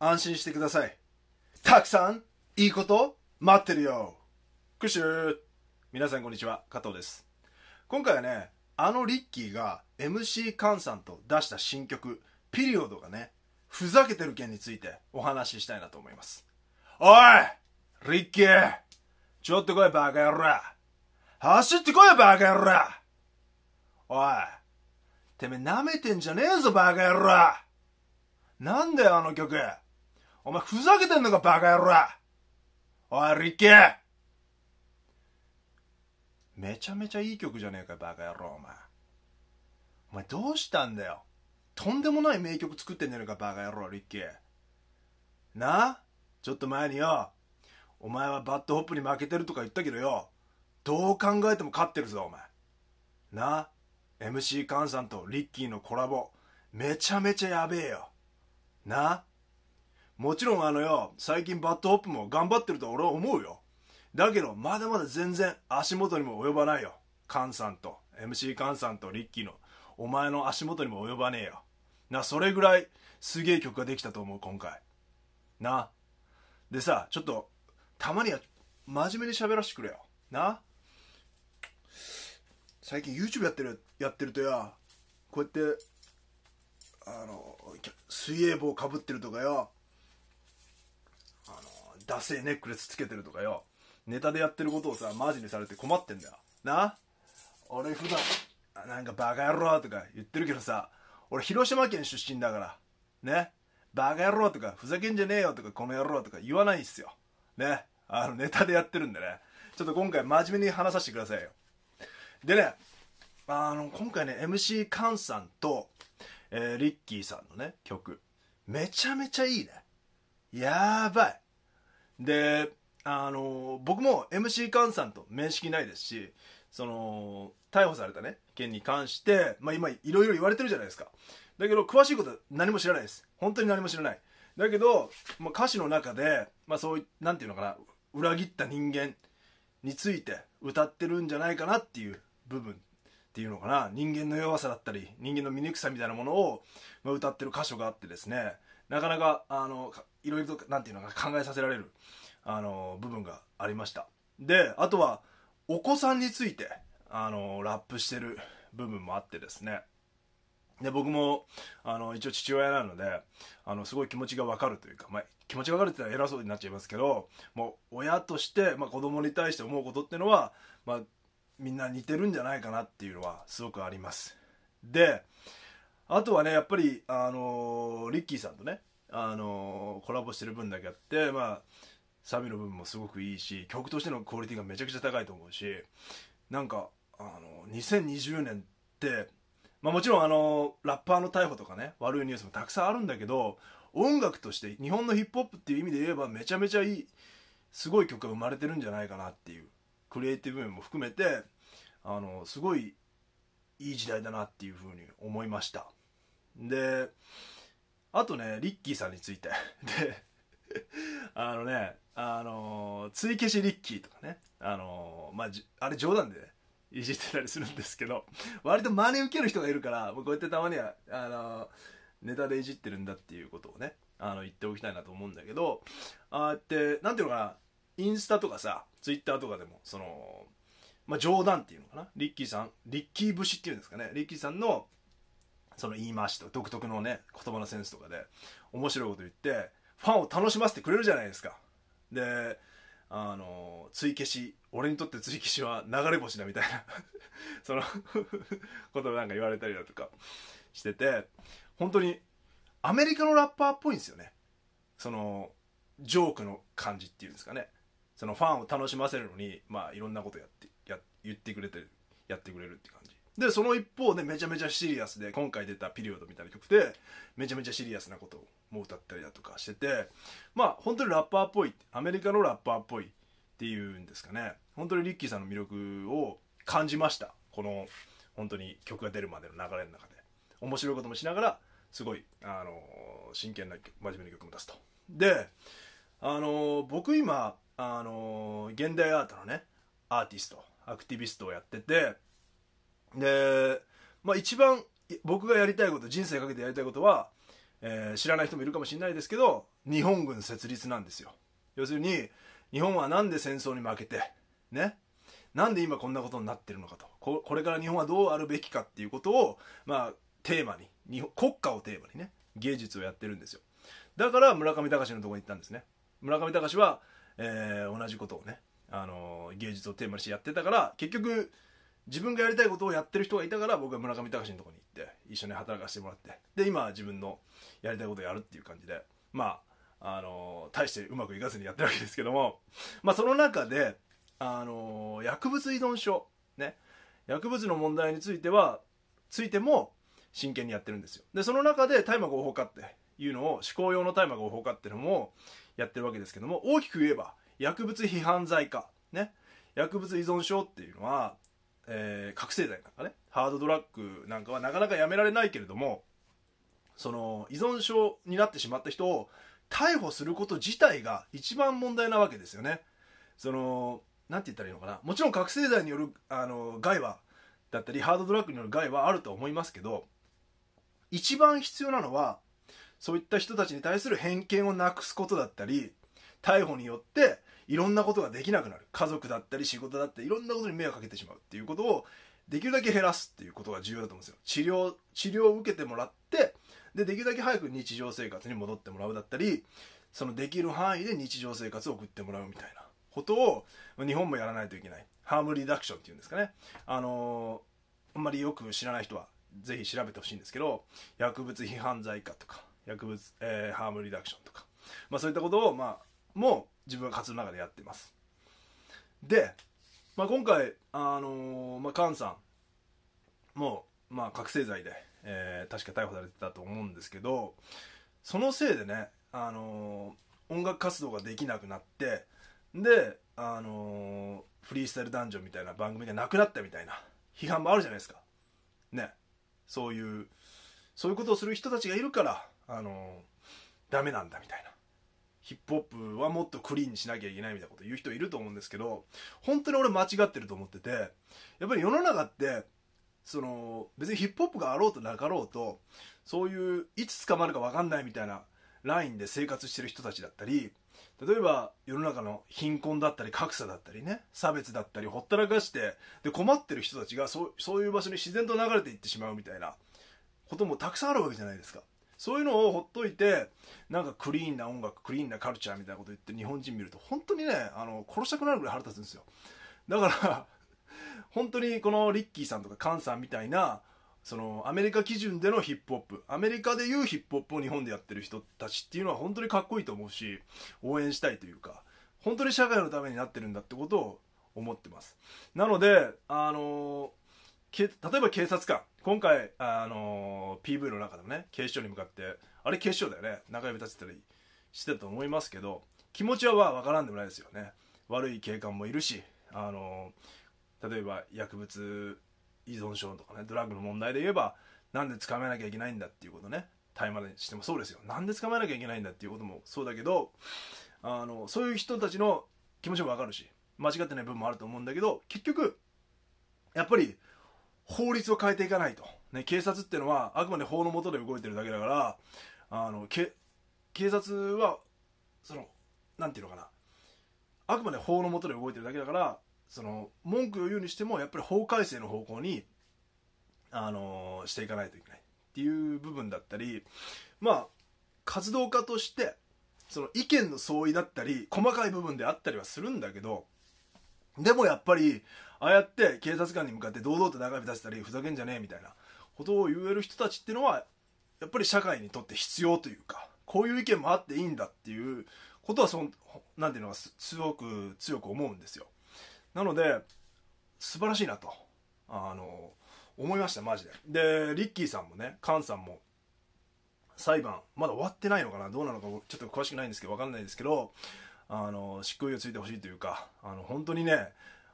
安心してください。たくさんいいこと待ってるよクシュー皆さんこんにちは、加藤です。今回はね、あのリッキーが MC カンさんと出した新曲、ピリオドがね、ふざけてる件についてお話ししたいなと思います。おいリッキーちょっと来いバカ野郎走ってこいバカ野郎おいてめえ舐めてんじゃねえぞバカ野郎なんだよあの曲お前ふざけてんのかバカ野郎おい、リッキーめちゃめちゃいい曲じゃねえかバカ野郎お前。お前どうしたんだよとんでもない名曲作ってんじゃねえかバカ野郎リッキー。なあちょっと前によ、お前はバッドホップに負けてるとか言ったけどよ、どう考えても勝ってるぞお前。なあ MC カンさんとリッキーのコラボ、めちゃめちゃやべえよ。なあもちろんあのよ、最近バットホップも頑張ってると俺は思うよ。だけど、まだまだ全然足元にも及ばないよ。カンさんと、MC カンさんとリッキーの、お前の足元にも及ばねえよ。な、それぐらいすげえ曲ができたと思う、今回。な。でさ、ちょっと、たまには、真面目に喋らせてくれよ。な。最近 YouTube やってる、やってるとや、こうやって、あの、水泳帽かぶってるとかよ、ダセえネックレスつけてるとかよネタでやってることをさマジにされて困ってんだよな俺普段なんかバカ野郎とか言ってるけどさ俺広島県出身だからねバカ野郎とかふざけんじゃねえよとかこの野郎とか言わないっすよねあのネタでやってるんでねちょっと今回真面目に話させてくださいよでねあの今回ね MC カンさんと、えー、リッキーさんのね曲めちゃめちゃいいねやばいであの僕も MC 菅さんと面識ないですしその逮捕されたね件に関して、まあ、今いろいろ言われてるじゃないですかだけど詳しいことは何も知らないです本当に何も知らないだけど、まあ、歌詞の中で、まあ、そういう何て言うのかな裏切った人間について歌ってるんじゃないかなっていう部分っていうのかな人間の弱さだったり人間の醜さみたいなものを、ま歌ってる箇所があってですねなかなかあのいろいろと何て言うのか考えさせられる、あの部分がありましたであとはお子さんについて、あのラップしてる部分もあってですねで僕もあの一応父親なのであのすごい気持ちが分かるというか、まあ、気持ちが分かるって言ったら偉そうになっちゃいますけどもう親として、まあ、子供に対して思うことっていうのは、まあ、みんな似てるんじゃないかなっていうのはすごくありますであとはねやっぱり、あのー、リッキーさんとねあのコラボしてる分だけあってまあサビの部分もすごくいいし曲としてのクオリティがめちゃくちゃ高いと思うしなんかあの2020年ってまあ、もちろんあのラッパーの逮捕とかね悪いニュースもたくさんあるんだけど音楽として日本のヒップホップっていう意味で言えばめちゃめちゃいいすごい曲が生まれてるんじゃないかなっていうクリエイティブ面も含めてあのすごいいい時代だなっていうふうに思いましたであとねリッキーさんについてであのねあの追消しリッキーとかねあのまああれ冗談でねいじってたりするんですけど割と真似受ける人がいるからこうやってたまにはあのネタでいじってるんだっていうことをねあの言っておきたいなと思うんだけどああってんていうのかなインスタとかさツイッターとかでもそのまあ冗談っていうのかなリッキーさんリッキー節っていうんですかねリッキーさんのその言い回しと独特のね言葉のセンスとかで面白いこと言ってファンを楽しませてくれるじゃないですかであの追消し俺にとって追消しは流れ星だみたいな その言葉なんか言われたりだとかしてて本当にアメリカのラッパーっぽいんですよねそのジョークの感じっていうんですかねそのファンを楽しませるのにまあいろんなことやってや言ってくれてやってくれるって感じでその一方でめちゃめちゃシリアスで今回出た「ピリオド」みたいな曲でめちゃめちゃシリアスなことも歌ったりだとかしててまあ本当にラッパーっぽいアメリカのラッパーっぽいっていうんですかね本当にリッキーさんの魅力を感じましたこの本当に曲が出るまでの流れの中で面白いこともしながらすごい、あの真剣な真面目な曲も出すとで、あの僕今、あの現代アートのねアーティストアクティビストをやっててで、まあ、一番僕がやりたいこと人生かけてやりたいことは、えー、知らない人もいるかもしれないですけど日本軍設立なんですよ要するに日本は何で戦争に負けてねなんで今こんなことになってるのかとこれから日本はどうあるべきかっていうことを、まあ、テーマに日本国家をテーマにね芸術をやってるんですよだから村上隆のとこに行ったんですね村上隆は、えー、同じことをね、あのー、芸術をテーマにしてやってたから結局自分がやりたいことをやってる人がいたから僕は村上隆のとこに行って一緒に働かせてもらってで今は自分のやりたいことをやるっていう感じでまああの大してうまくいかずにやってるわけですけどもまあその中であの薬物依存症ね薬物の問題についてはついても真剣にやってるんですよでその中で大麻合法化っていうのを思考用の大麻合法化っていうのもやってるわけですけども大きく言えば薬物批判罪化ね薬物依存症っていうのはえー、覚醒剤なんかね、ハードドラッグなんかはなかなかやめられないけれども、その、依存症になってしまった人を逮捕すること自体が一番問題なわけですよね。その、なんて言ったらいいのかな。もちろん覚醒剤による、あの、害は、だったり、ハードドラッグによる害はあると思いますけど、一番必要なのは、そういった人たちに対する偏見をなくすことだったり、逮捕によって、いろんなことができなくなる家族だったり仕事だったりいろんなことに迷惑かけてしまうっていうことをできるだけ減らすっていうことが重要だと思うんですよ治療治療を受けてもらってでできるだけ早く日常生活に戻ってもらうだったりそのできる範囲で日常生活を送ってもらうみたいなことを日本もやらないといけないハームリダクションっていうんですかねあのー、あんまりよく知らない人はぜひ調べてほしいんですけど薬物批判罪化とか薬物、えー、ハームリダクションとか、まあ、そういったことを、まあ、も自分は活動の中でやってますで、まあ、今回あのー、まあ、カンさんも、まあ、覚醒剤で、えー、確か逮捕されてたと思うんですけどそのせいでね、あのー、音楽活動ができなくなってで、あのフリースタイルダンジョンみたいな番組がなくなったみたいな批判もあるじゃないですかねそういうそういうことをする人たちがいるから、あのダメなんだみたいなヒップホップはもっとクリーンにしなきゃいけないみたいなこと言う人いると思うんですけど、本当に俺間違ってると思ってて、やっぱり世の中って、その、別にヒップホップがあろうとなかろうと、そういう、いつ捕まるかわかんないみたいなラインで生活してる人たちだったり、例えば世の中の貧困だったり格差だったりね差別だったりほったらかしてで困ってる人たちがそうそういう場所に自然と流れていってしまうみたいなこともたくさんあるわけじゃないですかそういうのをほっといてなんかクリーンな音楽クリーンなカルチャーみたいなこと言って日本人見ると本当にねあの殺したくなるぐらい腹立つんですよだから 本当にこのリッキーさんとかカンさんみたいなそのアメリカ基準でのヒップホップアメリカでいうヒップホップを日本でやってる人たちっていうのは本当にかっこいいと思うし応援したいというか本当に社会のためになってるんだってことを思ってますなのであのけ例えば警察官今回、あのー、PV の中でもね警視庁に向かってあれ警視庁だよね中指立てたりしてたと思いますけど気持ちは分からんでもないですよね悪い警官もいるし、あのー、例えば薬物依存症とかねドラッグの問題で言えばなんで捕まえなきゃいけないんだっていうことね大麻にしてもそうですよなんで捕まえなきゃいけないんだっていうこともそうだけどあのそういう人たちの気持ちも分かるし間違ってない部分もあると思うんだけど結局やっぱり法律を変えていかないと。ね、警察っていうのはあくまで法の下で動いてるだけだから、あの、け警察は、その、なんていうのかな。あくまで法の下で動いてるだけだから、その、文句を言うにしても、やっぱり法改正の方向に、あのしていかないといけないっていう部分だったり、まあ、活動家として、その意見の相違だったり、細かい部分であったりはするんだけど、でもやっぱり、ああやって警察官に向かって堂々と長身出したりふざけんじゃねえみたいなことを言える人たちってのはやっぱり社会にとって必要というかこういう意見もあっていいんだっていうことはそんなんていうのはすごく強く思うんですよなので素晴らしいなとあの思いましたマジででリッキーさんもねカンさんも裁判まだ終わってないのかなどうなのかちょっと詳しくないんですけど分かんないですけどあの執行猶予ついてほしいというかあの本当にね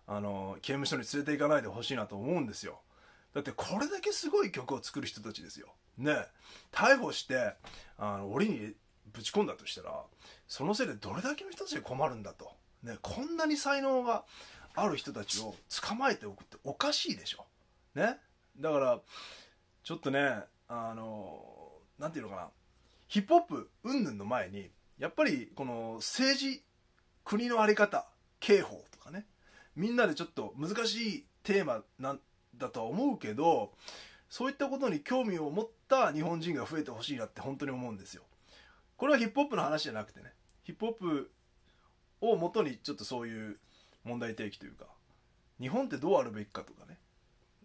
あの刑務所に連れて行かないでほしいなと思うんですよだってこれだけすごい曲を作る人たちですよね逮捕してあの檻にぶち込んだとしたらそのせいでどれだけの人たちが困るんだと、ね、こんなに才能がある人たちを捕まえておくっておかしいでしょねだからちょっとねあの何て言うのかなヒップホップ云々の前にやっぱりこの政治国の在り方刑法みんなでちょっと難しいテーマなんだとは思うけどそういったことに興味を持った日本人が増えてほしいなって本当に思うんですよ。これはヒップホップの話じゃなくてねヒップホップをもとにちょっとそういう問題提起というか日本ってどうあるべきかとかね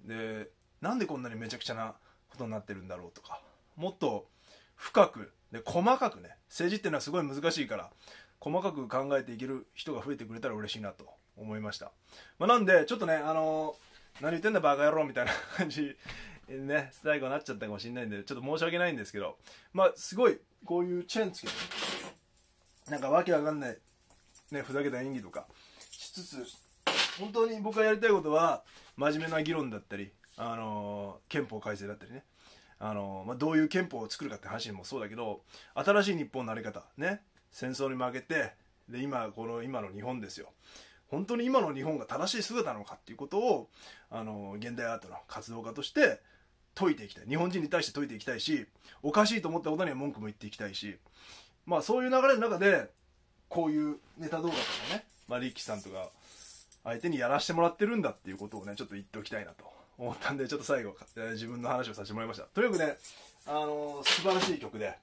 でなんでこんなにめちゃくちゃなことになってるんだろうとかもっと深くで細かくね政治っていうのはすごい難しいから細かく考えていける人が増えてくれたら嬉しいなと思いました。まあ、なんで、ちょっとね、あのー、何言ってんだバカ野郎みたいな 感じ、ね、最後になっちゃったかもしれないんで、ちょっと申し訳ないんですけど、まあ、すごい、こういうチェーンつけて、なんかわけわかんない、ね、ふざけた演技とかしつつ、本当に僕がやりたいことは、真面目な議論だったり、あのー、憲法改正だったりね、あのー、まあ、どういう憲法を作るかって話もそうだけど、新しい日本のあり方、ね、戦争に負けて、で、今、この、今の日本ですよ。本当に今の日本が正しい姿なのかっていうことをあの現代アートの活動家として解いていきたい日本人に対して解いていきたいしおかしいと思ったことには文句も言っていきたいしまあそういう流れの中でこういうネタ動画とかね、まあ、リッキーさんとか相手にやらしてもらってるんだっていうことをねちょっと言っておきたいなと思ったんでちょっと最後、え自分の話をさせてもらいましたとにかくね、あの素晴らしい曲で、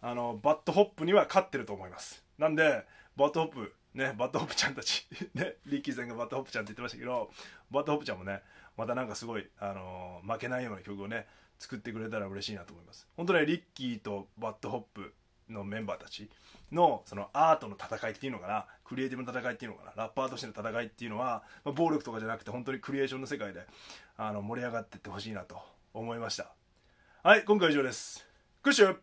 あのバッドホップには勝ってると思いますなんでバッドホップね、バッドホップちゃんたち ね、リッキーさんがバッドホップちゃんって言ってましたけど、バッドホップちゃんもね、またなんかすごい、あのー、負けないような曲をね、作ってくれたら嬉しいなと思います。本当ね、リッキーとバッドホップのメンバーたちの、そのアートの戦いっていうのかな、クリエイティブの戦いっていうのかな、ラッパーとしての戦いっていうのは、まあ、暴力とかじゃなくて本当にクリエーションの世界で、あの、盛り上がっていってほしいなと思いました。はい、今回以上です。クッシュ